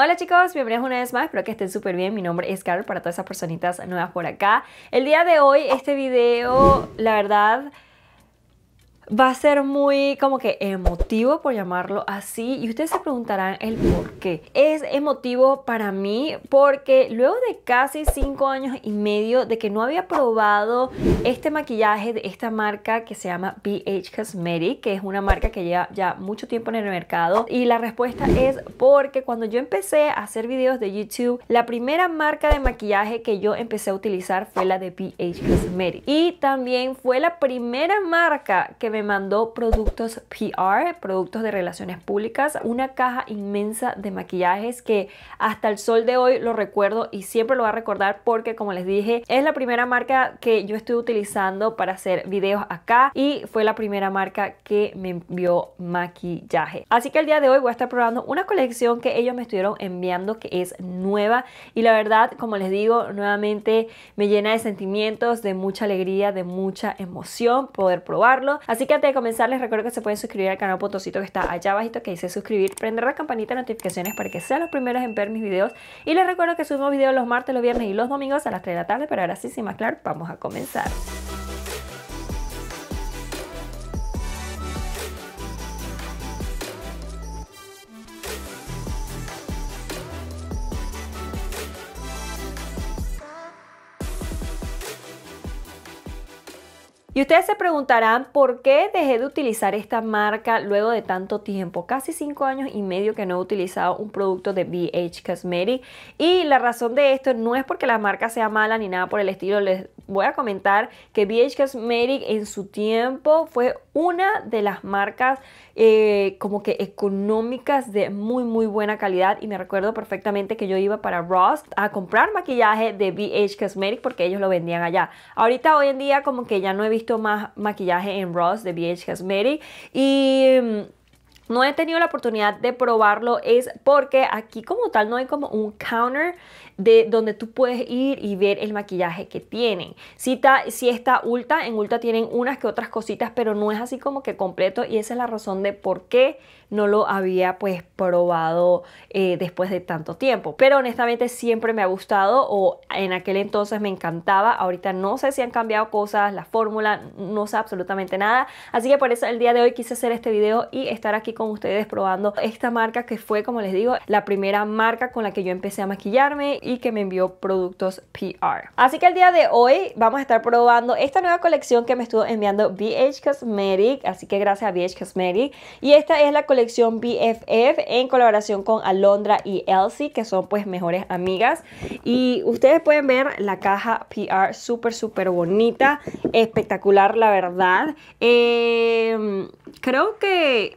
Hola chicos, bienvenidos una vez más, espero que estén súper bien, mi nombre es Carol para todas esas personitas nuevas por acá. El día de hoy este video, la verdad va a ser muy como que emotivo, por llamarlo así, y ustedes se preguntarán el por qué. Es emotivo para mí porque luego de casi cinco años y medio de que no había probado este maquillaje de esta marca que se llama BH Cosmetic, que es una marca que lleva ya mucho tiempo en el mercado, y la respuesta es porque cuando yo empecé a hacer videos de YouTube, la primera marca de maquillaje que yo empecé a utilizar fue la de BH Cosmetic. Y también fue la primera marca que me mandó productos PR, productos de relaciones públicas, una caja inmensa de maquillajes que hasta el sol de hoy lo recuerdo y siempre lo va a recordar porque como les dije es la primera marca que yo estoy utilizando para hacer videos acá y fue la primera marca que me envió maquillaje. Así que el día de hoy voy a estar probando una colección que ellos me estuvieron enviando que es nueva y la verdad como les digo nuevamente me llena de sentimientos, de mucha alegría, de mucha emoción poder probarlo. Así que antes de comenzar les recuerdo que se pueden suscribir al canal Potosito que está allá abajito que dice suscribir, prender la campanita de notificaciones para que sean los primeros en ver mis videos y les recuerdo que subo videos los martes, los viernes y los domingos a las 3 de la tarde, pero ahora sí, sin más claro, vamos a comenzar. Y ustedes se preguntarán por qué dejé de utilizar esta marca luego de tanto tiempo, casi 5 años y medio que no he utilizado un producto de BH Cosmetic. Y la razón de esto no es porque la marca sea mala ni nada por el estilo, les voy a comentar que BH Cosmetic en su tiempo fue una de las marcas eh, como que económicas de muy muy buena calidad y me recuerdo perfectamente que yo iba para Ross a comprar maquillaje de BH Cosmetics porque ellos lo vendían allá. Ahorita hoy en día como que ya no he visto más maquillaje en Ross de BH Cosmetics y mm, no he tenido la oportunidad de probarlo es porque aquí como tal no hay como un counter de donde tú puedes ir y ver el maquillaje que tienen. Si está, si está Ulta, en Ulta tienen unas que otras cositas, pero no es así como que completo y esa es la razón de por qué no lo había pues probado eh, después de tanto tiempo. Pero honestamente siempre me ha gustado o en aquel entonces me encantaba. Ahorita no sé si han cambiado cosas, la fórmula, no sé absolutamente nada. Así que por eso el día de hoy quise hacer este video y estar aquí con ustedes probando esta marca que fue, como les digo, la primera marca con la que yo empecé a maquillarme y que me envió productos PR. Así que el día de hoy vamos a estar probando esta nueva colección que me estuvo enviando BH Cosmetic, así que gracias a BH Cosmetic. Y esta es la colección BFF en colaboración con Alondra y Elsie, que son pues mejores amigas. Y ustedes pueden ver la caja PR súper, súper bonita, espectacular la verdad. Em, creo que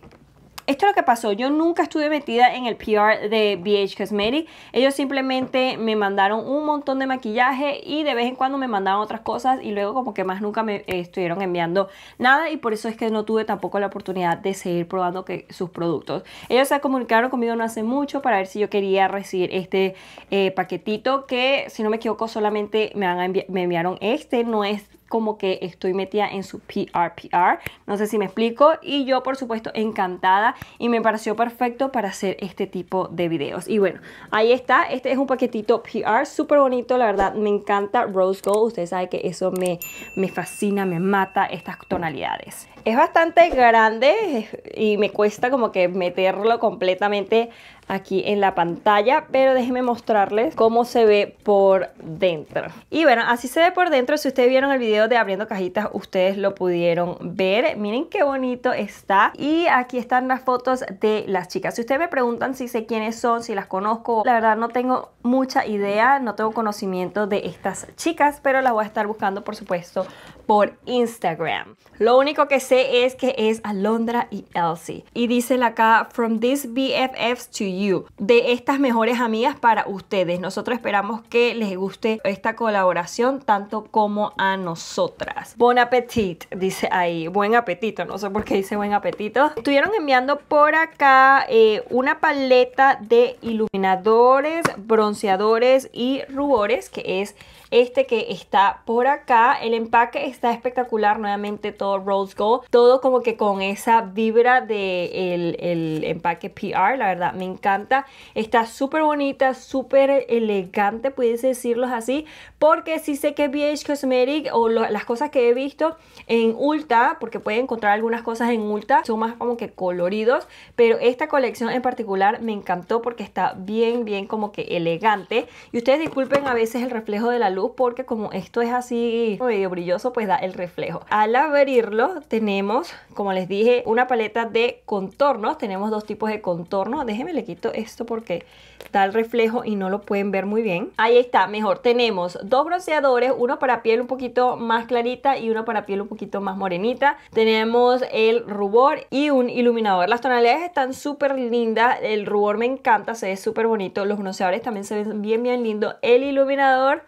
esto es lo que pasó. Yo nunca estuve metida en el PR de BH Cosmetics. Ellos simplemente me mandaron un montón de maquillaje y de vez en cuando me mandaban otras cosas y luego como que más nunca me eh, estuvieron enviando nada y por eso es que no tuve tampoco la oportunidad de seguir probando que, sus productos. Ellos se comunicaron conmigo no hace mucho para ver si yo quería recibir este eh, paquetito que si no me equivoco solamente me, me enviaron este. No es como que estoy metida en su PR, PR. No sé si me explico. Y yo, por supuesto, encantada y me pareció perfecto para hacer este tipo de videos. Y bueno, ahí está. Este es un paquetito PR, súper bonito, la verdad. Me encanta Rose Gold. Ustedes saben que eso me, me fascina, me mata estas tonalidades es bastante grande y me cuesta como que meterlo completamente aquí en la pantalla, pero déjenme mostrarles cómo se ve por dentro. Y bueno, así se ve por dentro. Si ustedes vieron el video de abriendo cajitas, ustedes lo pudieron ver. Miren qué bonito está. Y aquí están las fotos de las chicas. Si ustedes me preguntan si sé quiénes son, si las conozco, la verdad no tengo mucha idea, no tengo conocimiento de estas chicas, pero las voy a estar buscando, por supuesto, por Instagram. Lo único que sé es que es Alondra y Elsie. Y dicen acá, from these BFFs to you, de estas mejores amigas para ustedes. Nosotros esperamos que les guste esta colaboración tanto como a nosotras. Bon appetit, dice ahí. Buen apetito, no sé por qué dice buen apetito. Estuvieron enviando por acá eh, una paleta de iluminadores, bronceadores y rubores que es este que está por acá. El empaque está espectacular, nuevamente todo rose gold, todo como que con esa vibra del de el, empaque PR, la verdad me encanta. Está súper bonita, súper elegante, Puedes decirlos así, porque sí sé que BH Cosmetic o las cosas que he visto en Ulta, porque pueden encontrar algunas cosas en Ulta, son más como que coloridos, pero esta colección en particular me encantó porque está bien, bien como que elegante. Y ustedes disculpen a veces el reflejo de la luz porque como esto es así medio brilloso pues da el reflejo. Al abrirlo tenemos, como les dije, una paleta de contornos. Tenemos dos tipos de contornos Déjenme le quito esto porque da el reflejo y no lo pueden ver muy bien. Ahí está, mejor. Tenemos dos bronceadores, uno para piel un poquito más clarita y uno para piel un poquito más morenita. Tenemos el rubor y un iluminador. Las tonalidades están súper lindas. El rubor me encanta, se ve súper bonito. Los bronceadores también se ven bien, bien lindo. El iluminador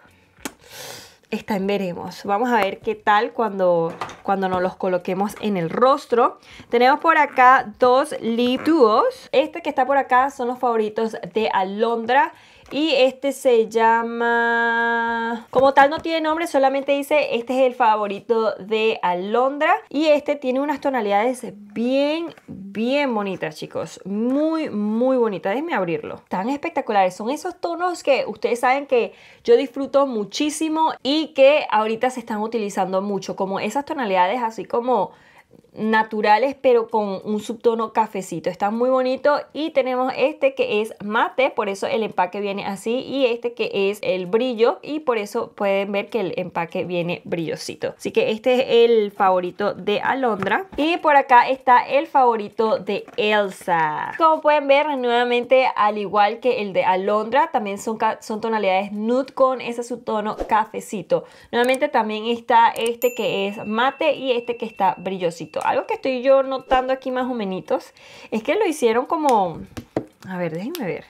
está en veremos. Vamos a ver qué tal cuando, cuando nos los coloquemos en el rostro. Tenemos por acá dos lip Este que está por acá son los favoritos de Alondra y este se llama... Como tal no tiene nombre, solamente dice este es el favorito de Alondra. Y este tiene unas tonalidades bien, bien bonitas, chicos. Muy, muy bonitas. Déjenme abrirlo. Tan espectaculares. Son esos tonos que ustedes saben que yo disfruto muchísimo y que ahorita se están utilizando mucho. Como esas tonalidades así como naturales pero con un subtono cafecito. Está muy bonito y tenemos este que es mate, por eso el empaque viene así y este que es el brillo y por eso pueden ver que el empaque viene brillosito. Así que este es el favorito de Alondra y por acá está el favorito de Elsa. Como pueden ver nuevamente al igual que el de Alondra también son, son tonalidades nude con ese subtono cafecito. Nuevamente también está este que es mate y este que está brillosito algo que estoy yo notando aquí más o menos es que lo hicieron como... A ver, déjenme ver.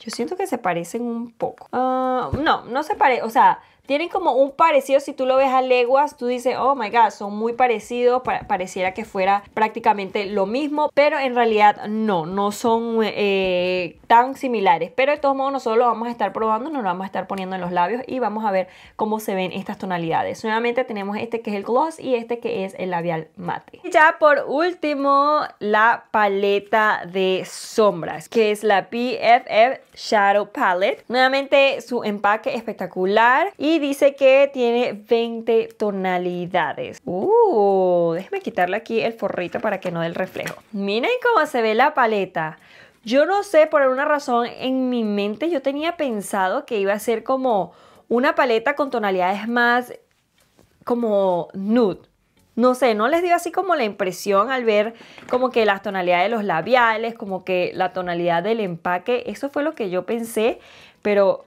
Yo siento que se parecen un poco. Ah, no, no se parecen. O sea, tienen como un parecido, si tú lo ves a leguas, tú dices, oh my god, son muy parecidos, pareciera que fuera prácticamente lo mismo, pero en realidad no, no son eh, tan similares. Pero de todos modos nosotros lo vamos a estar probando, nos lo vamos a estar poniendo en los labios y vamos a ver cómo se ven estas tonalidades. Nuevamente tenemos este que es el gloss y este que es el labial mate. Y ya por último, la paleta de sombras, que es la PFF Shadow Palette. Nuevamente su empaque espectacular y y dice que tiene 20 tonalidades. Uh, déjeme quitarle aquí el forrito para que no dé el reflejo. Miren cómo se ve la paleta. Yo no sé, por alguna razón en mi mente yo tenía pensado que iba a ser como una paleta con tonalidades más como nude. No sé, no les dio así como la impresión al ver como que las tonalidades de los labiales, como que la tonalidad del empaque, eso fue lo que yo pensé, pero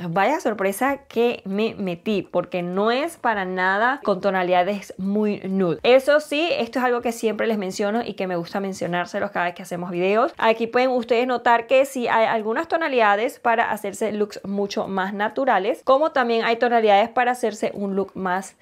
Vaya sorpresa que me metí, porque no es para nada con tonalidades muy nude. Eso sí, esto es algo que siempre les menciono y que me gusta mencionárselos cada vez que hacemos videos. Aquí pueden ustedes notar que sí hay algunas tonalidades para hacerse looks mucho más naturales, como también hay tonalidades para hacerse un look más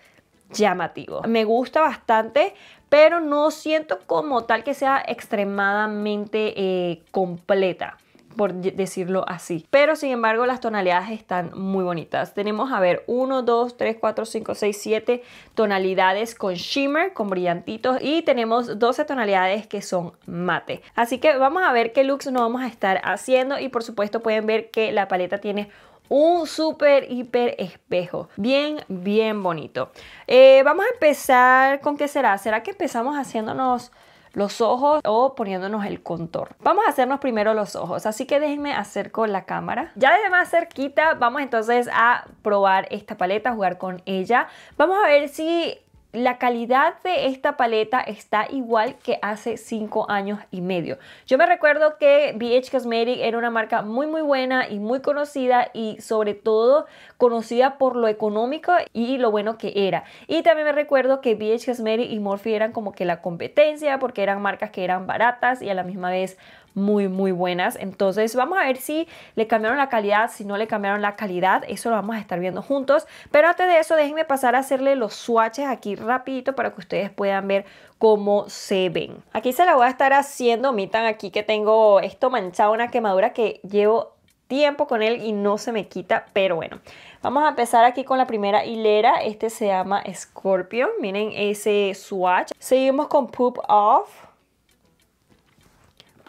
llamativo. Me gusta bastante, pero no siento como tal que sea extremadamente eh, completa por decirlo así. Pero sin embargo las tonalidades están muy bonitas. Tenemos, a ver, 1, 2, 3, 4, 5, 6, 7 tonalidades con shimmer, con brillantitos y tenemos 12 tonalidades que son mate. Así que vamos a ver qué looks nos vamos a estar haciendo y por supuesto pueden ver que la paleta tiene un súper hiper espejo bien bien bonito eh, vamos a empezar con qué será será que empezamos haciéndonos los ojos o poniéndonos el contorno. Vamos a hacernos primero los ojos, así que déjenme con la cámara. Ya desde más cerquita vamos entonces a probar esta paleta, jugar con ella. Vamos a ver si la calidad de esta paleta está igual que hace 5 años y medio. Yo me recuerdo que BH Cosmetics era una marca muy muy buena y muy conocida y sobre todo conocida por lo económico y lo bueno que era. Y también me recuerdo que BH Cosmetics y Morphe eran como que la competencia porque eran marcas que eran baratas y a la misma vez muy, muy buenas. Entonces vamos a ver si le cambiaron la calidad, si no le cambiaron la calidad. Eso lo vamos a estar viendo juntos. Pero antes de eso, déjenme pasar a hacerle los swatches aquí rapidito para que ustedes puedan ver cómo se ven. Aquí se la voy a estar haciendo. miren aquí que tengo esto manchado, una quemadura que llevo tiempo con él y no se me quita, pero bueno. Vamos a empezar aquí con la primera hilera, este se llama Scorpion, miren ese swatch. Seguimos con Poop Off,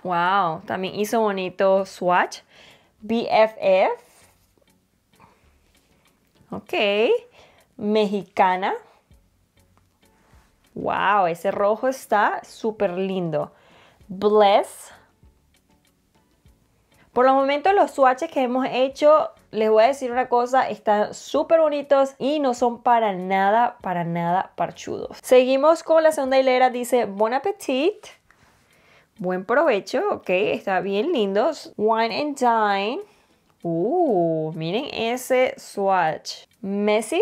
Wow, también hizo bonito swatch. BFF. Ok. Mexicana. Wow, ese rojo está súper lindo. Bless. Por los momentos los swatches que hemos hecho, les voy a decir una cosa, están súper bonitos y no son para nada, para nada parchudos. Seguimos con la segunda hilera, dice Bon Appetit. Buen provecho, ok, está bien lindo. Wine and Dine. Uh, miren ese swatch. Messi.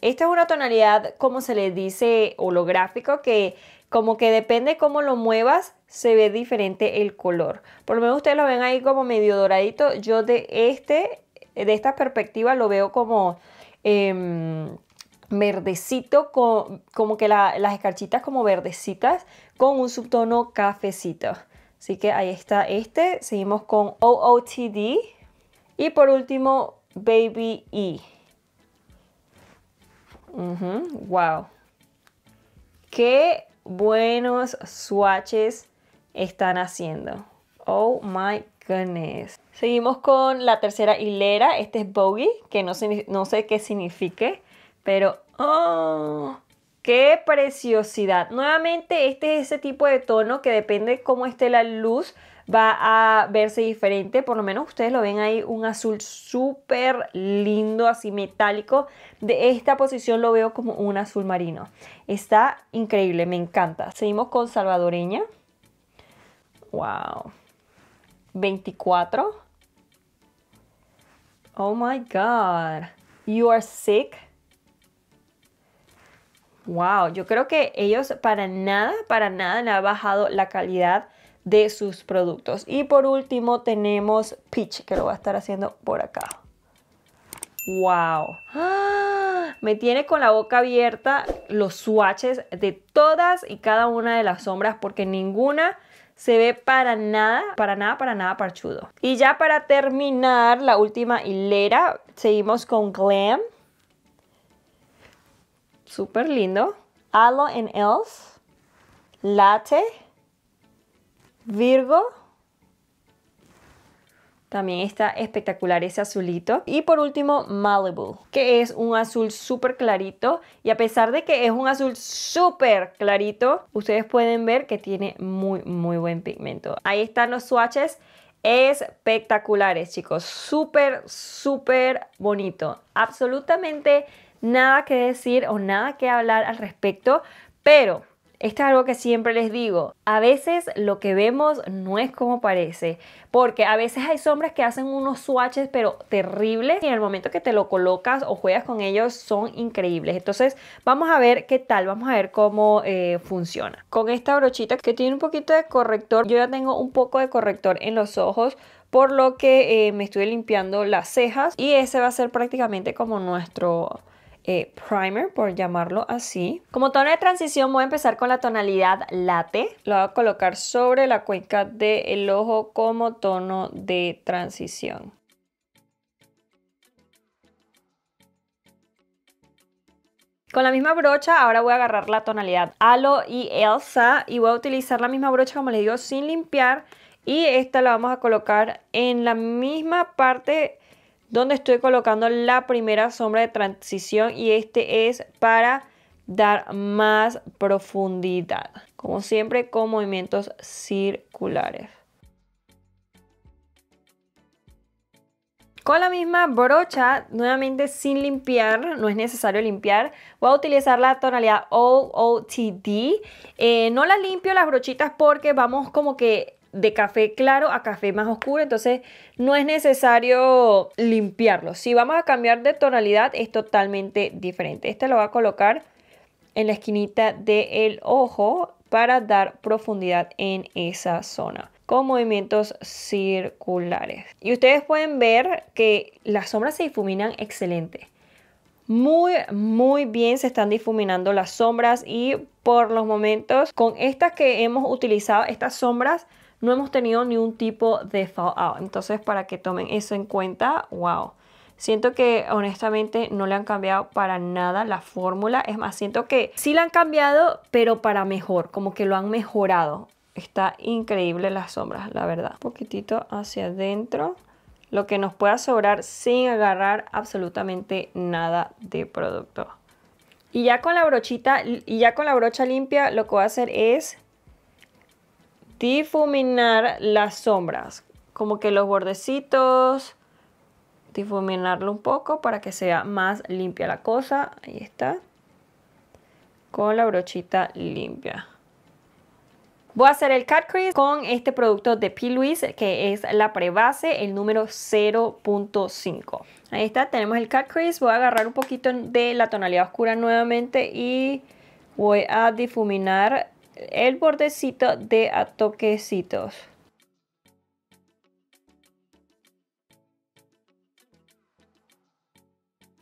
Esta es una tonalidad, como se le dice, holográfico, que como que depende cómo lo muevas, se ve diferente el color. Por lo menos ustedes lo ven ahí como medio doradito. Yo de este, de esta perspectiva lo veo como... Em, verdecito, como que las escarchitas como verdecitas con un subtono cafecito. Así que ahí está este. Seguimos con OOTD. Y por último, Baby E. Wow. Qué buenos swatches están haciendo. Oh my goodness. Seguimos con la tercera hilera. Este es Bogie, que no, no sé qué signifique. Pero, ¡oh! ¡Qué preciosidad! Nuevamente, este es ese tipo de tono que depende cómo esté la luz, va a verse diferente. Por lo menos ustedes lo ven ahí, un azul súper lindo, así metálico. De esta posición lo veo como un azul marino. Está increíble, me encanta. Seguimos con salvadoreña. ¡Wow! 24. Oh my God. You are sick. Wow, yo creo que ellos para nada, para nada le ha bajado la calidad de sus productos. Y por último tenemos Peach, que lo va a estar haciendo por acá. ¡Wow! ¡Ah! Me tiene con la boca abierta los swatches de todas y cada una de las sombras porque ninguna se ve para nada, para nada, para nada parchudo. Y ya para terminar la última hilera, seguimos con Glam, Súper lindo. Aloe and else. Late. Virgo. También está espectacular ese azulito. Y por último, Malibu, que es un azul súper clarito. Y a pesar de que es un azul súper clarito, ustedes pueden ver que tiene muy, muy buen pigmento. Ahí están los swatches espectaculares, chicos. Súper, súper bonito. Absolutamente nada que decir o nada que hablar al respecto, pero esto es algo que siempre les digo. A veces lo que vemos no es como parece. Porque a veces hay sombras que hacen unos swatches pero terribles. Y en el momento que te lo colocas o juegas con ellos son increíbles. Entonces vamos a ver qué tal. Vamos a ver cómo eh, funciona. Con esta brochita que tiene un poquito de corrector. Yo ya tengo un poco de corrector en los ojos por lo que eh, me estoy limpiando las cejas y ese va a ser prácticamente como nuestro eh, primer, por llamarlo así. Como tono de transición voy a empezar con la tonalidad late. Lo voy a colocar sobre la cuenca del ojo como tono de transición. Con la misma brocha ahora voy a agarrar la tonalidad Halo y Elsa y voy a utilizar la misma brocha como le digo sin limpiar y esta la vamos a colocar en la misma parte donde estoy colocando la primera sombra de transición y este es para dar más profundidad. Como siempre con movimientos circulares. Con la misma brocha, nuevamente sin limpiar, no es necesario limpiar, voy a utilizar la tonalidad OOTD. Eh, no la limpio las brochitas porque vamos como que de café claro a café más oscuro, entonces no es necesario limpiarlo. Si vamos a cambiar de tonalidad es totalmente diferente. Este lo va a colocar en la esquinita del ojo para dar profundidad en esa zona con movimientos circulares. Y ustedes pueden ver que las sombras se difuminan excelente. Muy, muy bien se están difuminando las sombras y por los momentos con estas que hemos utilizado, estas sombras no hemos tenido ni un tipo de fallout. Entonces, para que tomen eso en cuenta, wow. Siento que honestamente no le han cambiado para nada la fórmula. Es más, siento que sí la han cambiado, pero para mejor, como que lo han mejorado. Está increíble las sombras, la verdad. Un poquitito hacia adentro. Lo que nos pueda sobrar sin agarrar absolutamente nada de producto. Y ya con la brochita, y ya con la brocha limpia, lo que voy a hacer es difuminar las sombras, como que los bordecitos, difuminarlo un poco para que sea más limpia la cosa. Ahí está. Con la brochita limpia. Voy a hacer el cut crease con este producto de P. que es la prebase, el número 0.5. Ahí está, tenemos el cut crease. Voy a agarrar un poquito de la tonalidad oscura nuevamente y voy a difuminar el bordecito de a toquecitos.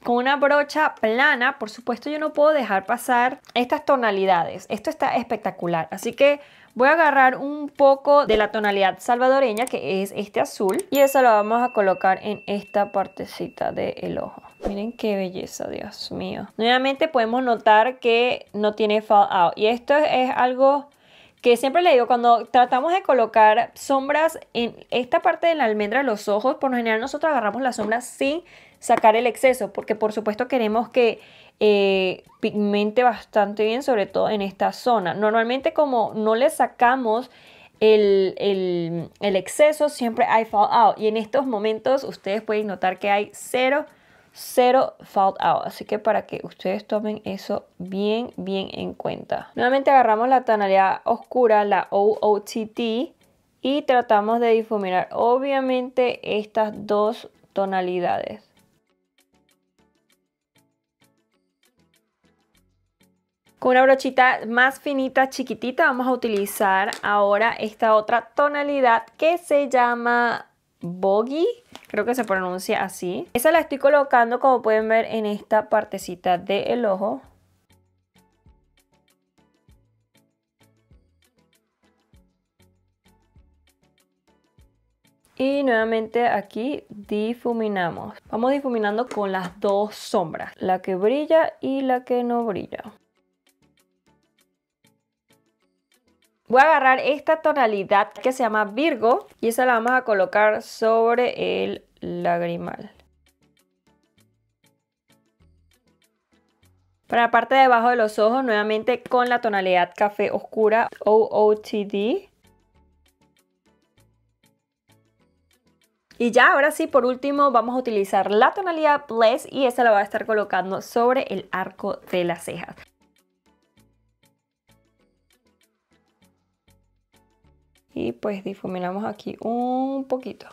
con una brocha plana, por supuesto yo no puedo dejar pasar estas tonalidades. Esto está espectacular, así que voy a agarrar un poco de la tonalidad salvadoreña, que es este azul, y eso lo vamos a colocar en esta partecita del ojo. Miren qué belleza, Dios mío. Nuevamente podemos notar que no tiene fallout, y esto es algo que siempre le digo, cuando tratamos de colocar sombras en esta parte de la almendra, de los ojos, por lo general nosotros agarramos las sombras sin sacar el exceso, porque por supuesto queremos que eh, pigmente bastante bien, sobre todo en esta zona. Normalmente como no le sacamos el, el exceso, siempre hay fallout. Y en estos momentos ustedes pueden notar que hay cero, cero fallout. Así que para que ustedes tomen eso bien, bien en cuenta. Nuevamente agarramos la tonalidad oscura, la OOTT. Y tratamos de difuminar obviamente estas dos tonalidades. una brochita más finita, chiquitita, vamos a utilizar ahora esta otra tonalidad que se llama Boggy, creo que se pronuncia así. Esa la estoy colocando como pueden ver en esta partecita del ojo. Y nuevamente aquí difuminamos. Vamos difuminando con las dos sombras, la que brilla y la que no brilla. Voy a agarrar esta tonalidad que se llama Virgo y esa la vamos a colocar sobre el lagrimal. Para la parte de abajo de los ojos, nuevamente con la tonalidad café oscura OOTD. Y ya, ahora sí, por último, vamos a utilizar la tonalidad Bless y esa la voy a estar colocando sobre el arco de las cejas. pues difuminamos aquí un poquito.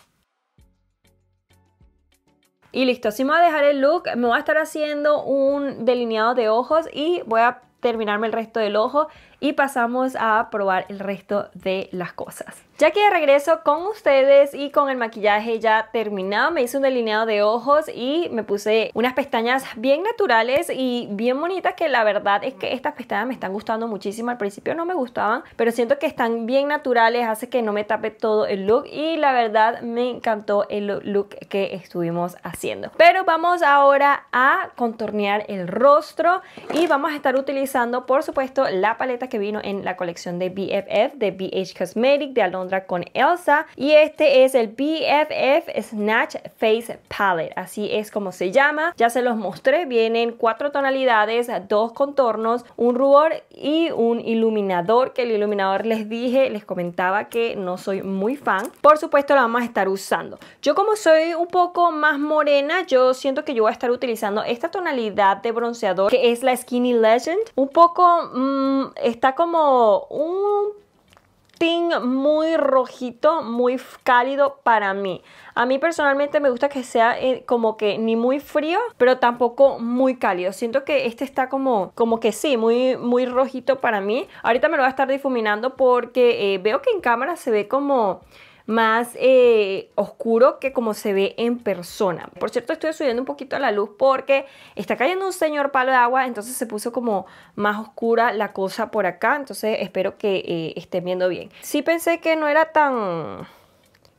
Y listo, así me voy a dejar el look, me voy a estar haciendo un delineado de ojos y voy a terminarme el resto del ojo y pasamos a probar el resto de las cosas. Ya que regreso con ustedes y con el maquillaje ya terminado, me hice un delineado de ojos y me puse unas pestañas bien naturales y bien bonitas que la verdad es que estas pestañas me están gustando muchísimo. Al principio no me gustaban, pero siento que están bien naturales, hace que no me tape todo el look y la verdad me encantó el look que estuvimos haciendo. Pero vamos ahora a contornear el rostro y vamos a estar utilizando por supuesto la paleta que vino en la colección de BFF de BH Cosmetic de Alondra con Elsa y este es el BFF Snatch Face Palette así es como se llama ya se los mostré vienen cuatro tonalidades dos contornos un rubor y un iluminador que el iluminador les dije les comentaba que no soy muy fan por supuesto la vamos a estar usando yo como soy un poco más morena yo siento que yo voy a estar utilizando esta tonalidad de bronceador que es la Skinny Legend un poco mm, está como un muy rojito, muy cálido para mí. A mí personalmente me gusta que sea eh, como que ni muy frío, pero tampoco muy cálido. Siento que este está como, como que sí, muy, muy rojito para mí. Ahorita me lo voy a estar difuminando porque eh, veo que en cámara se ve como más eh, oscuro que como se ve en persona. Por cierto, estoy subiendo un poquito la luz porque está cayendo un señor palo de agua, entonces se puso como más oscura la cosa por acá, entonces espero que eh, estén viendo bien. Sí pensé que no era tan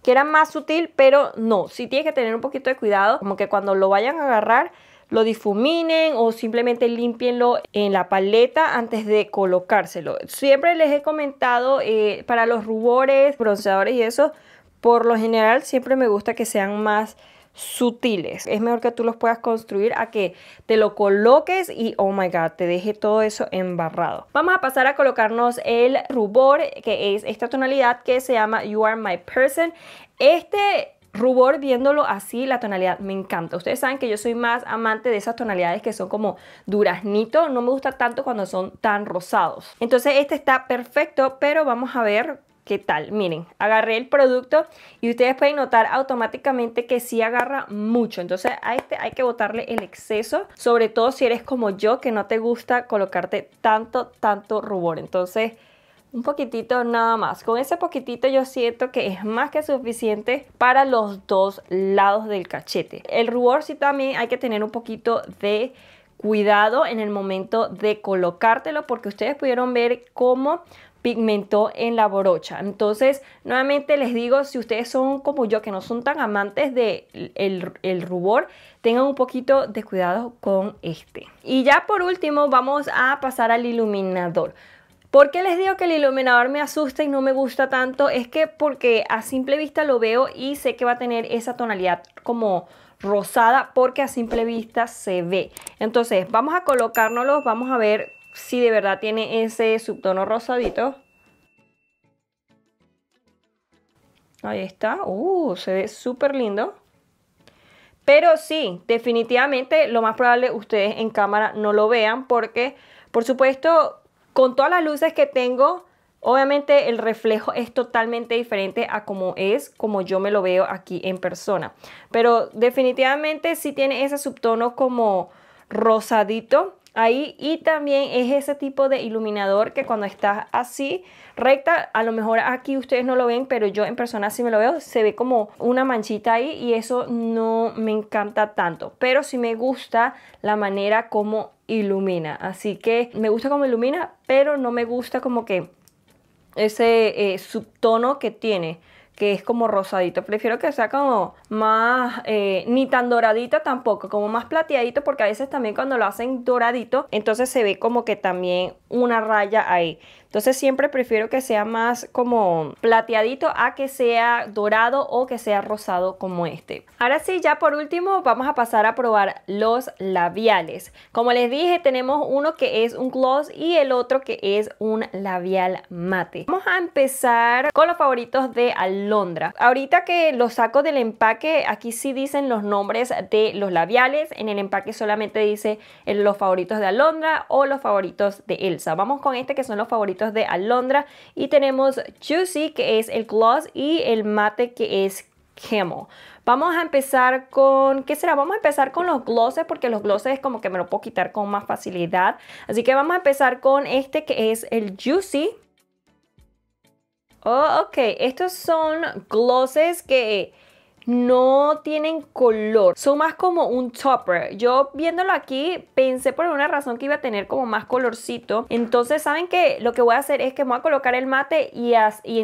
que era más sutil, pero no, sí tienes que tener un poquito de cuidado, como que cuando lo vayan a agarrar lo difuminen o simplemente limpienlo en la paleta antes de colocárselo. Siempre les he comentado eh, para los rubores, bronceadores y eso, por lo general siempre me gusta que sean más sutiles. Es mejor que tú los puedas construir a que te lo coloques y oh my god, te deje todo eso embarrado. Vamos a pasar a colocarnos el rubor, que es esta tonalidad que se llama You Are My Person. Este rubor viéndolo así, la tonalidad me encanta. Ustedes saben que yo soy más amante de esas tonalidades que son como duraznito, no me gusta tanto cuando son tan rosados. Entonces este está perfecto, pero vamos a ver qué tal. Miren, agarré el producto y ustedes pueden notar automáticamente que sí agarra mucho. Entonces a este hay que botarle el exceso, sobre todo si eres como yo que no te gusta colocarte tanto, tanto rubor. Entonces un poquitito nada más. Con ese poquitito yo siento que es más que suficiente para los dos lados del cachete. El rubor sí también hay que tener un poquito de cuidado en el momento de colocártelo porque ustedes pudieron ver cómo pigmentó en la brocha. Entonces, nuevamente les digo, si ustedes son como yo, que no son tan amantes del de el, rubor, tengan un poquito de cuidado con este. Y ya por último, vamos a pasar al iluminador. ¿Por qué les digo que el iluminador me asusta y no me gusta tanto? Es que porque a simple vista lo veo y sé que va a tener esa tonalidad como rosada porque a simple vista se ve. Entonces vamos a colocárnoslo, vamos a ver si de verdad tiene ese subtono rosadito. Ahí está, uh, se ve súper lindo. Pero sí, definitivamente lo más probable ustedes en cámara no lo vean porque, por supuesto, con todas las luces que tengo, obviamente el reflejo es totalmente diferente a como es, como yo me lo veo aquí en persona. Pero definitivamente sí tiene ese subtono como rosadito ahí y también es ese tipo de iluminador que cuando está así recta, a lo mejor aquí ustedes no lo ven, pero yo en persona sí me lo veo, se ve como una manchita ahí y eso no me encanta tanto, pero sí me gusta la manera como ilumina. Así que me gusta como ilumina, pero no me gusta como que ese eh, subtono que tiene, que es como rosadito. Prefiero que sea como más, eh, ni tan doradita tampoco, como más plateadito, porque a veces también cuando lo hacen doradito, entonces se ve como que también una raya ahí. Entonces siempre prefiero que sea más como plateadito a que sea dorado o que sea rosado como este. Ahora sí, ya por último vamos a pasar a probar los labiales. Como les dije, tenemos uno que es un gloss y el otro que es un labial mate. Vamos a empezar con los favoritos de Alondra. Ahorita que los saco del empaque, aquí sí dicen los nombres de los labiales. En el empaque solamente dice eh, los favoritos de Alondra o los favoritos de Elsa. Vamos con este que son los favoritos de alondra. Y tenemos Juicy, que es el gloss, y el mate, que es Camel. Vamos a empezar con, ¿qué será? Vamos a empezar con los glosses porque los glosses como que me lo puedo quitar con más facilidad. Así que vamos a empezar con este que es el Juicy. Oh, ok, estos son glosses que no tienen color, son más como un topper. Yo viéndolo aquí pensé por una razón que iba a tener como más colorcito. Entonces, ¿saben qué? Lo que voy a hacer es que voy a colocar el mate y,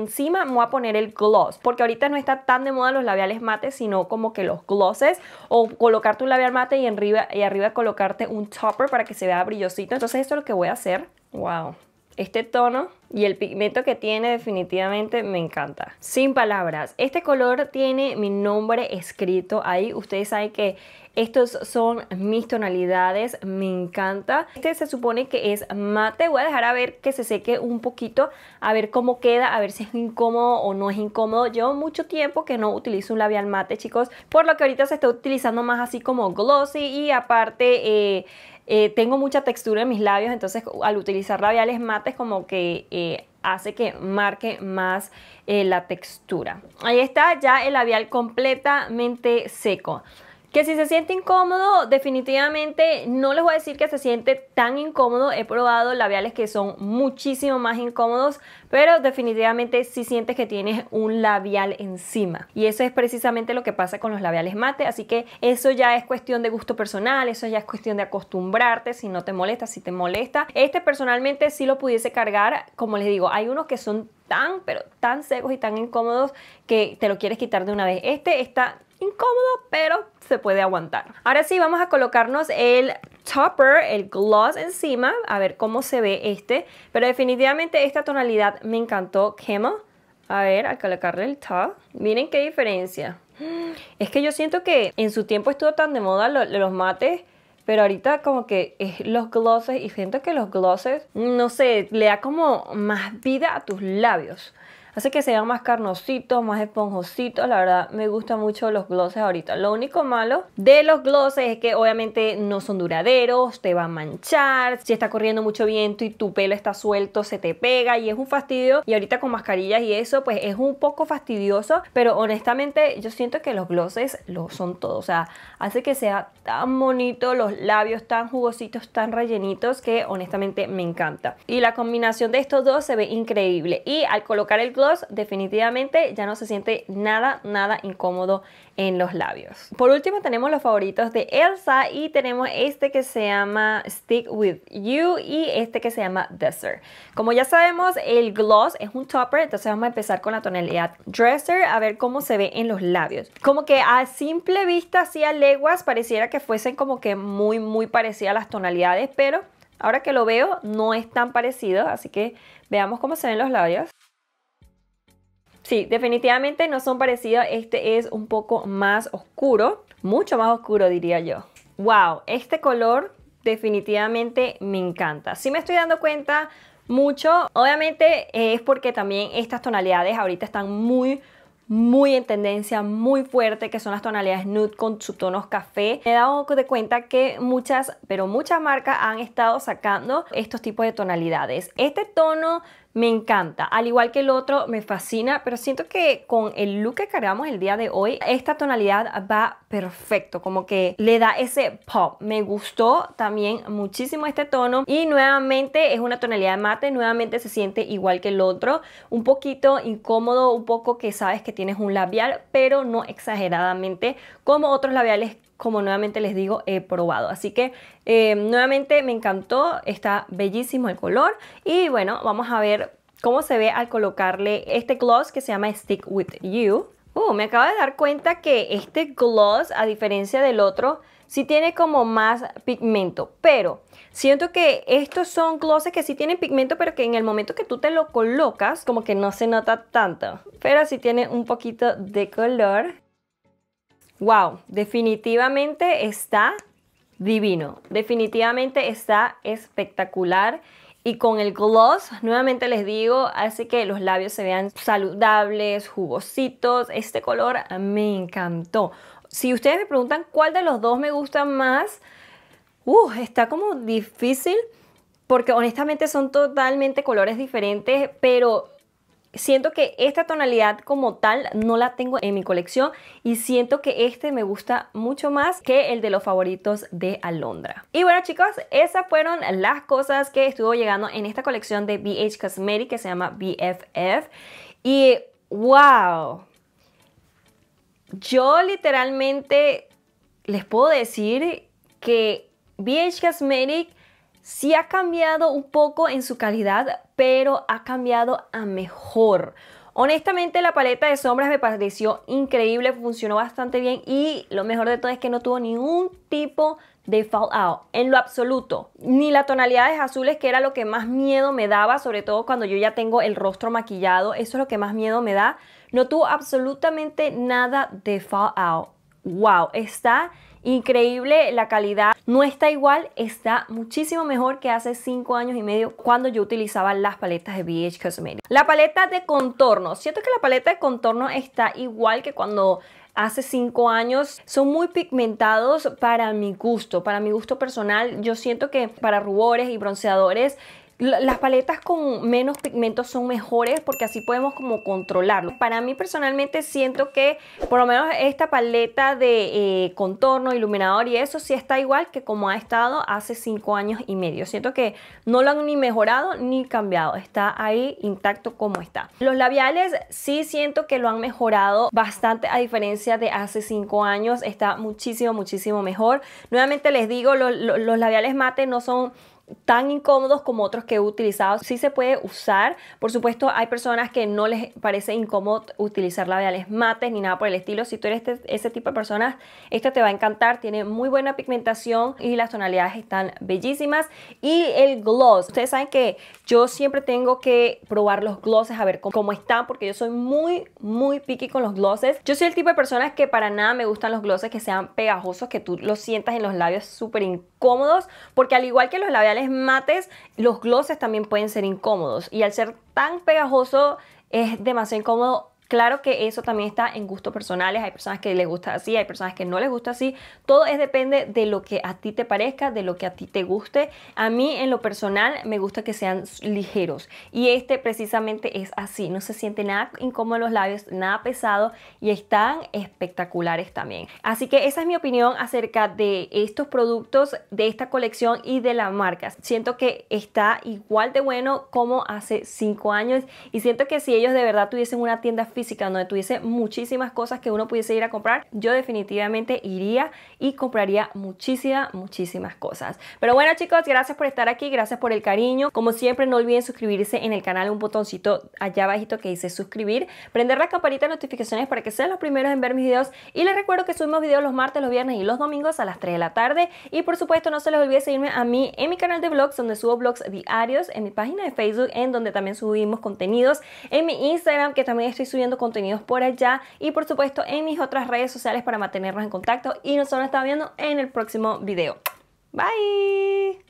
encima voy a poner el gloss, porque ahorita no está tan de moda los labiales mates, sino como que los glosses o colocarte un labial mate y arriba, y arriba colocarte un topper para que se vea brillosito. Entonces, esto es lo que voy a hacer. Wow. Este tono y el pigmento que tiene definitivamente me encanta. Sin palabras, este color tiene mi nombre escrito ahí. Ustedes saben que estos son mis tonalidades, me encanta. Este se supone que es mate, voy a dejar a ver que se seque un poquito, a ver cómo queda, a ver si es incómodo o no es incómodo. Llevo mucho tiempo que no utilizo un labial mate, chicos, por lo que ahorita se está utilizando más así como glossy y aparte... Eh, eh, tengo mucha textura en mis labios, entonces al utilizar labiales mates como que eh, hace que marque más eh, la textura. Ahí está ya el labial completamente seco. Que si se siente incómodo, definitivamente no les voy a decir que se siente tan incómodo. He probado labiales que son muchísimo más incómodos, pero definitivamente sí sientes que tienes un labial encima. Y eso es precisamente lo que pasa con los labiales mate. Así que eso ya es cuestión de gusto personal, eso ya es cuestión de acostumbrarte, si no te molesta, si te molesta. Este personalmente sí lo pudiese cargar, como les digo, hay unos que son tan, pero tan secos y tan incómodos que te lo quieres quitar de una vez. Este está incómodo, pero se puede aguantar. Ahora sí, vamos a colocarnos el topper, el gloss encima, a ver cómo se ve este. Pero definitivamente esta tonalidad me encantó, quema A ver, al colocarle el top, miren qué diferencia. Es que yo siento que en su tiempo estuvo tan de moda los, los mates pero ahorita como que es los glosses y siento que los glosses, no sé, le da como más vida a tus labios. Hace que se vean más carnositos, más esponjositos. La verdad me gustan mucho los glosses ahorita. Lo único malo de los glosses es que obviamente no son duraderos, te va a manchar. Si está corriendo mucho viento y tu pelo está suelto, se te pega y es un fastidio. Y ahorita con mascarillas y eso, pues es un poco fastidioso. Pero honestamente yo siento que los glosses lo son todo. O sea, hace que sea tan bonito, los labios tan jugositos, tan rellenitos, que honestamente me encanta. Y la combinación de estos dos se ve increíble. Y al colocar el gloss definitivamente ya no se siente nada, nada incómodo en los labios. Por último tenemos los favoritos de Elsa y tenemos este que se llama Stick With You y este que se llama Dresser. Como ya sabemos el gloss es un topper, entonces vamos a empezar con la tonalidad Dresser a ver cómo se ve en los labios. Como que a simple vista, así a leguas, pareciera que fuesen como que muy muy parecidas las tonalidades, pero ahora que lo veo no es tan parecido, así que veamos cómo se ven los labios. Sí, definitivamente no son parecidos. Este es un poco más oscuro, mucho más oscuro diría yo. Wow, este color definitivamente me encanta. Sí me estoy dando cuenta mucho. Obviamente es porque también estas tonalidades ahorita están muy muy en tendencia, muy fuerte, que son las tonalidades nude con subtonos café. Me he dado de cuenta que muchas, pero muchas marcas han estado sacando estos tipos de tonalidades. Este tono me encanta. Al igual que el otro, me fascina, pero siento que con el look que cargamos el día de hoy, esta tonalidad va perfecto, como que le da ese pop. Me gustó también muchísimo este tono y nuevamente es una tonalidad mate, nuevamente se siente igual que el otro, un poquito incómodo, un poco que sabes que tienes un labial, pero no exageradamente como otros labiales como nuevamente les digo, he probado. Así que eh, nuevamente me encantó, está bellísimo el color y bueno, vamos a ver cómo se ve al colocarle este gloss que se llama Stick With You. Uh, me acabo de dar cuenta que este gloss, a diferencia del otro, sí tiene como más pigmento, pero siento que estos son glosses que sí tienen pigmento, pero que en el momento que tú te lo colocas, como que no se nota tanto, pero sí tiene un poquito de color wow, definitivamente está divino, definitivamente está espectacular. Y con el gloss, nuevamente les digo, hace que los labios se vean saludables, jugositos. Este color me encantó. Si ustedes me preguntan cuál de los dos me gusta más, uh, está como difícil porque honestamente son totalmente colores diferentes, pero Siento que esta tonalidad como tal no la tengo en mi colección y siento que este me gusta mucho más que el de los favoritos de Alondra. Y bueno chicos, esas fueron las cosas que estuvo llegando en esta colección de BH Cosmetics que se llama BFF. Y wow, yo literalmente les puedo decir que BH Cosmetics sí ha cambiado un poco en su calidad, pero ha cambiado a mejor. Honestamente la paleta de sombras me pareció increíble, funcionó bastante bien y lo mejor de todo es que no tuvo ningún tipo de fallout en lo absoluto. Ni las tonalidades azules que era lo que más miedo me daba, sobre todo cuando yo ya tengo el rostro maquillado, eso es lo que más miedo me da. No tuvo absolutamente nada de fallout. ¡Wow! Está Increíble la calidad, no está igual, está muchísimo mejor que hace 5 años y medio cuando yo utilizaba las paletas de BH Cosmetics. La paleta de contorno, siento que la paleta de contorno está igual que cuando hace 5 años. Son muy pigmentados para mi gusto, para mi gusto personal. Yo siento que para rubores y bronceadores las paletas con menos pigmentos son mejores porque así podemos como controlarlo. Para mí personalmente siento que por lo menos esta paleta de eh, contorno, iluminador y eso sí está igual que como ha estado hace 5 años y medio. Siento que no lo han ni mejorado ni cambiado. Está ahí intacto como está. Los labiales sí siento que lo han mejorado bastante a diferencia de hace 5 años. Está muchísimo, muchísimo mejor. Nuevamente les digo, los labiales mate no son tan incómodos como otros que he utilizado. Sí se puede usar. Por supuesto, hay personas que no les parece incómodo utilizar labiales mates ni nada por el estilo. Si tú eres este, ese tipo de personas, este te va a encantar. Tiene muy buena pigmentación y las tonalidades están bellísimas. Y el gloss. Ustedes saben que yo siempre tengo que probar los glosses a ver cómo, cómo están porque yo soy muy, muy picky con los glosses. Yo soy el tipo de personas que para nada me gustan los glosses que sean pegajosos, que tú los sientas en los labios súper incómodos porque al igual que los labiales mates, los glosses también pueden ser incómodos. Y al ser tan pegajoso, es demasiado incómodo Claro que eso también está en gustos personales, hay personas que les gusta así, hay personas que no les gusta así, todo es depende de lo que a ti te parezca, de lo que a ti te guste. A mí en lo personal me gusta que sean ligeros y este precisamente es así, no se siente nada incómodo en los labios, nada pesado y están espectaculares también. Así que esa es mi opinión acerca de estos productos, de esta colección y de las marcas Siento que está igual de bueno como hace 5 años y siento que si ellos de verdad tuviesen una tienda física, donde tuviese muchísimas cosas que uno pudiese ir a comprar, yo definitivamente iría y compraría muchísimas, muchísimas cosas. Pero bueno chicos, gracias por estar aquí, gracias por el cariño. Como siempre, no olviden suscribirse en el canal, un botoncito allá abajito que dice suscribir, prender la campanita de notificaciones para que sean los primeros en ver mis videos y les recuerdo que subimos videos los martes, los viernes y los domingos a las 3 de la tarde y por supuesto no se les olvide seguirme a mí en mi canal de vlogs donde subo vlogs diarios, en mi página de Facebook en donde también subimos contenidos, en mi Instagram que también estoy subiendo contenidos por allá y por supuesto en mis otras redes sociales para mantenernos en contacto y nos estamos viendo en el próximo video. Bye!